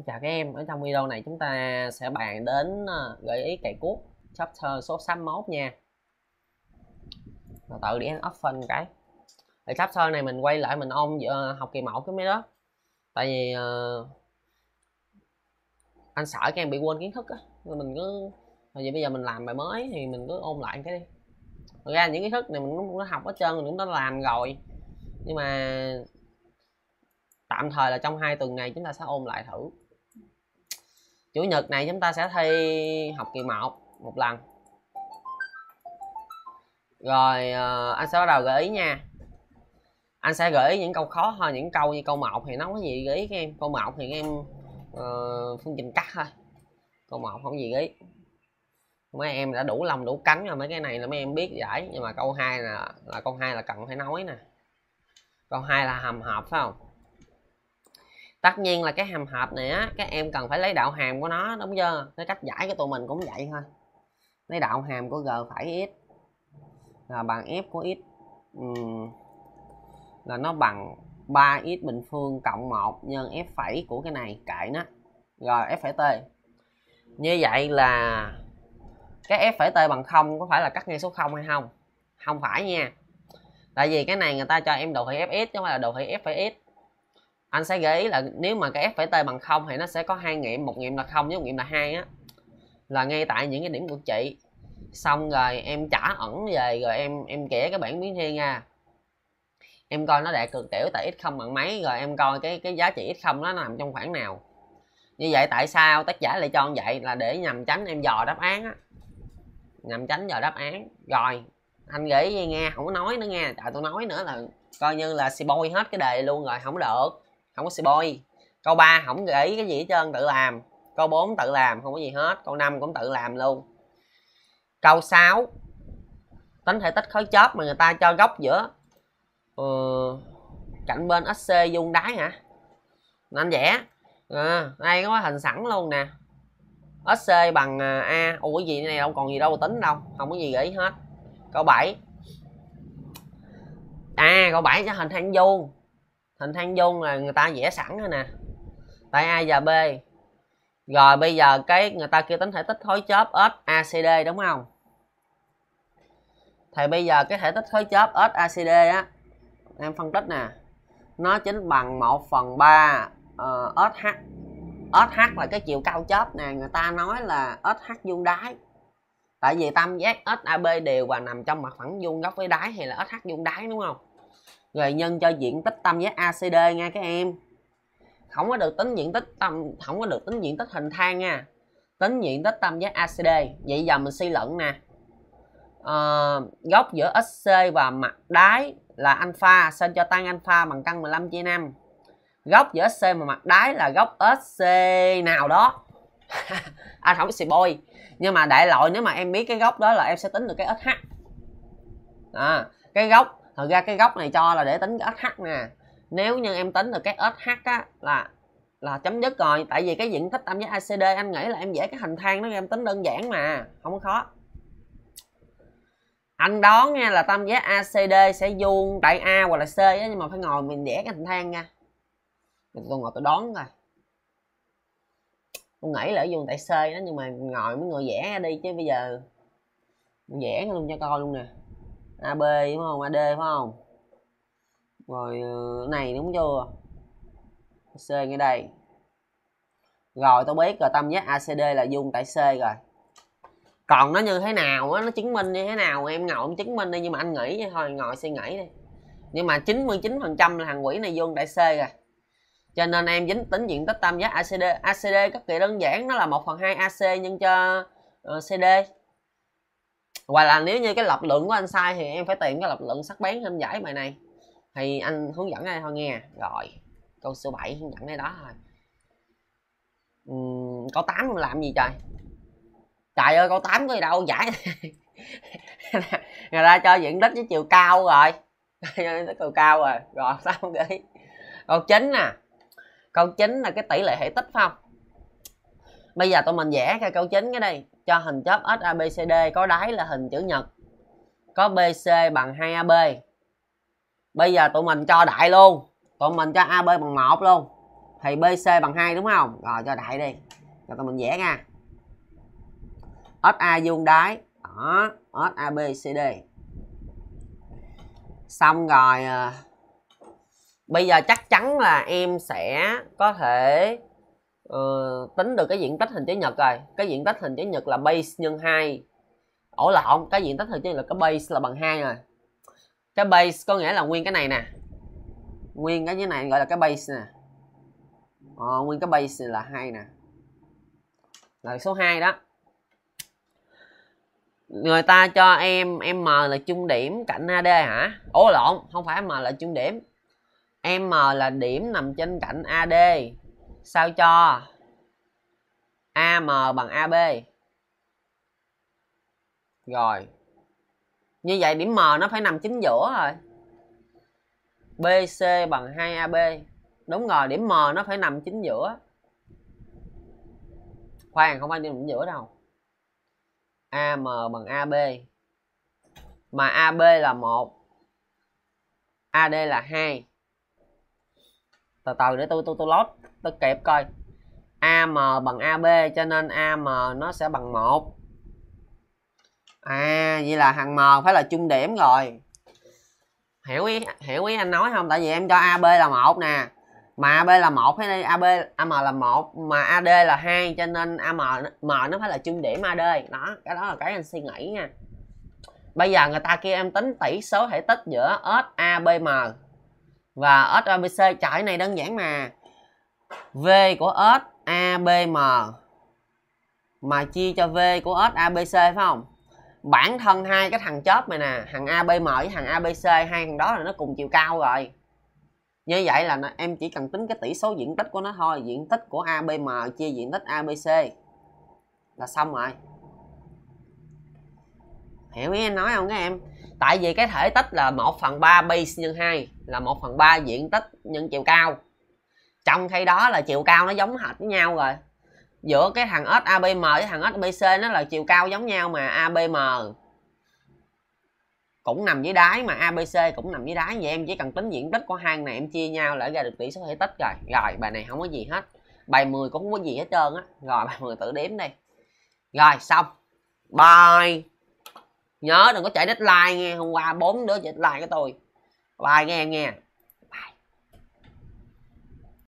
Xin chào các em, ở trong video này chúng ta sẽ bàn đến ờ, gợi ý cày cuốc chapter số 61 nha Và tự đi ăn option cái Ở chapter này mình quay lại mình ôn ờ, học kỳ mẫu cái mấy đó Tại vì uh, anh sợ các em bị quên kiến thức á Nên mình cứ, vì bây giờ mình làm bài mới thì mình cứ ôn lại cái đi Thật ra những kiến thức này mình cũng đã học hết trơn, mình cũng đã làm rồi Nhưng mà tạm thời là trong hai tuần này chúng ta sẽ ôn lại thử chủ nhật này chúng ta sẽ thi học kỳ 1 một lần rồi ờ, anh sẽ bắt đầu gợi ý nha anh sẽ gợi ý những câu khó thôi những câu như câu một thì nó không có gì gợi ý các em câu một thì các em uh, phương trình cắt thôi câu một không gì gợi ý mấy em đã đủ lòng đủ cánh rồi mấy cái này là mấy em biết giải nhưng mà câu 2 là là câu 2 là cần phải nói nè câu 2 là hầm hợp phải không tất nhiên là cái hàm hợp này á các em cần phải lấy đạo hàm của nó đúng chưa cái cách giải của tụi mình cũng vậy thôi lấy đạo hàm của g phải x là bằng f của x um, là nó bằng 3x bình phương cộng 1 nhân f phẩy của cái này cãi nó rồi f phẩy t như vậy là cái f phẩy t bằng không có phải là cắt ngay số 0 hay không không phải nha tại vì cái này người ta cho em đồ thị fx chứ không phải là đồ thị f phẩy x anh sẽ gợi ý là nếu mà cái f t bằng không thì nó sẽ có hai nghiệm một nghiệm là không với một nghiệm là hai á là ngay tại những cái điểm của chị xong rồi em trả ẩn về rồi em em kẻ cái bảng biến thiên nha em coi nó đạt cực tiểu tại x không bằng mấy rồi em coi cái cái giá trị x không nó nằm trong khoảng nào như vậy tại sao tác giả lại cho như vậy là để nhằm tránh em dò đáp án á nhằm tránh dò đáp án rồi anh nghĩ nghe không có nói nữa nghe tại tôi nói nữa là coi như là si bôi hết cái đề luôn rồi không được không có spoil câu 3 không gợi ý cái gì hết trơn tự làm câu 4 tự làm không có gì hết câu 5 cũng tự làm luôn câu 6 tính thể tích khối chóp mà người ta cho góc giữa ừ, cạnh bên SC vuông đáy hả nên vẽ à, đây có hình sẵn luôn nè SC bằng à, A Ủa cái gì này đâu còn gì đâu tính đâu không có gì gợi ý hết câu 7 à câu 7 cho hình thang vuông hình thang dung là người ta vẽ sẵn rồi nè tại a và b rồi bây giờ cái người ta kêu tính thể tích khối chóp S ACD đúng không thì bây giờ cái thể tích khối chóp S ACD á em phân tích nè nó chính bằng 1 phần ba uh, ờ, SH SH là cái chiều cao chóp nè người ta nói là SH vuông đáy tại vì tam giác SAB đều và nằm trong mặt phẳng vuông góc với đáy hay là SH vuông đáy đúng không rồi nhân cho diện tích tam giác ACD nha các em không có được tính diện tích tam không có được tính diện tích hình thang nha tính diện tích tam giác ACD vậy giờ mình suy luận nè à, góc giữa SC và mặt đáy là alpha xin cho tan alpha bằng căn 15 chia 5 góc giữa SC và mặt đáy là góc SC nào đó anh à, không biết xì bôi nhưng mà đại loại nếu mà em biết cái góc đó là em sẽ tính được cái SH à, cái góc thật ra cái góc này cho là để tính cái sh nè nếu như em tính được cái sh á là là chấm dứt rồi tại vì cái diện tích tam giác acd anh nghĩ là em vẽ cái hình thang nó em tính đơn giản mà không có khó anh đoán nha là tam giác acd sẽ vuông tại a hoặc là c á nhưng mà phải ngồi mình vẽ cái hình thang nha mình tôi ngồi tôi đoán rồi tôi nghĩ là vuông tại c đó nhưng mà ngồi mấy người vẽ đi chứ bây giờ vẽ luôn cho coi luôn nè AB đúng không AD phải không rồi ờ, này đúng chưa C ngay đây rồi tao biết rồi tam giác ACD là vuông tại C rồi còn nó như thế nào á nó chứng minh như thế nào em ngồi em chứng minh đi nhưng mà anh nghĩ thôi ngồi suy nghĩ đi nhưng mà 99% là hàng quỷ này vuông tại C rồi cho nên em dính tính diện tích tam giác ACD ACD cực kỳ đơn giản nó là 1 phần 2 AC nhân cho uh, ờ, CD hoặc là nếu như cái lập luận của anh sai thì em phải tìm cái lập luận sắc bén anh giải bài này thì anh hướng dẫn đây thôi nghe rồi câu số 7 hướng dẫn đây đó thôi uhm, câu 8 làm gì trời trời ơi câu 8 có gì đâu giải người ta cho diện tích với chiều cao rồi nó chiều cao rồi rồi sao không ghi câu chín nè câu chín là cái tỷ lệ hệ tích phải không bây giờ tụi mình vẽ ra câu chín cái đây cho hình chóp SABCD có đáy là hình chữ nhật có BC bằng 2AB bây giờ tụi mình cho đại luôn tụi mình cho AB bằng 1 luôn thì BC bằng 2 đúng không rồi cho đại đi rồi tụi mình vẽ nha SA vuông đáy đó SABCD xong rồi à, bây giờ chắc chắn là em sẽ có thể Ờ, tính được cái diện tích hình chữ nhật rồi cái diện tích hình chữ nhật là base nhân 2 ổ là không cái diện tích hình chữ nhật là cái base là bằng hai rồi cái base có nghĩa là nguyên cái này nè nguyên cái dưới này gọi là cái base nè ờ, nguyên cái base là hai nè là số 2 đó người ta cho em em m là trung điểm cạnh AD hả ố lộn không phải m là trung điểm m là điểm nằm trên cạnh AD sao cho AM bằng AB rồi như vậy điểm M nó phải nằm chính giữa rồi BC bằng 2AB đúng rồi điểm M nó phải nằm chính giữa khoan không phải điểm giữa đâu AM bằng AB mà AB là một AD là hai từ từ để tôi tôi tôi lót tức kẹp coi AM bằng AB cho nên AM nó sẽ bằng 1 à vậy là thằng M phải là trung điểm rồi hiểu ý hiểu ý anh nói không tại vì em cho AB là một nè mà AB là một hay AB AM là một mà AD là hai cho nên AM M nó phải là trung điểm AD đó cái đó là cái anh suy nghĩ nha bây giờ người ta kêu em tính tỷ số thể tích giữa SABM và SABC trời này đơn giản mà v của s abm mà chia cho v của s abc phải không bản thân hai cái thằng chóp này nè thằng abm với thằng abc hai thằng đó là nó cùng chiều cao rồi như vậy là em chỉ cần tính cái tỷ số diện tích của nó thôi diện tích của abm chia diện tích abc là xong rồi hiểu ý em nói không các em tại vì cái thể tích là 1 phần 3 base nhân 2 là 1 phần 3 diện tích nhân chiều cao trong khi đó là chiều cao nó giống hệt với nhau rồi giữa cái thằng S ABM với thằng S ABC nó là chiều cao giống nhau mà ABM cũng nằm dưới đáy mà ABC cũng nằm dưới đáy vậy em chỉ cần tính diện tích của hai này em chia nhau lại ra được tỷ số thể tích rồi rồi bài này không có gì hết bài 10 cũng không có gì hết trơn á rồi bài 10 tự đếm đi rồi xong bài nhớ đừng có chạy deadline nghe hôm qua bốn đứa chạy deadline cái tôi bài nghe em nghe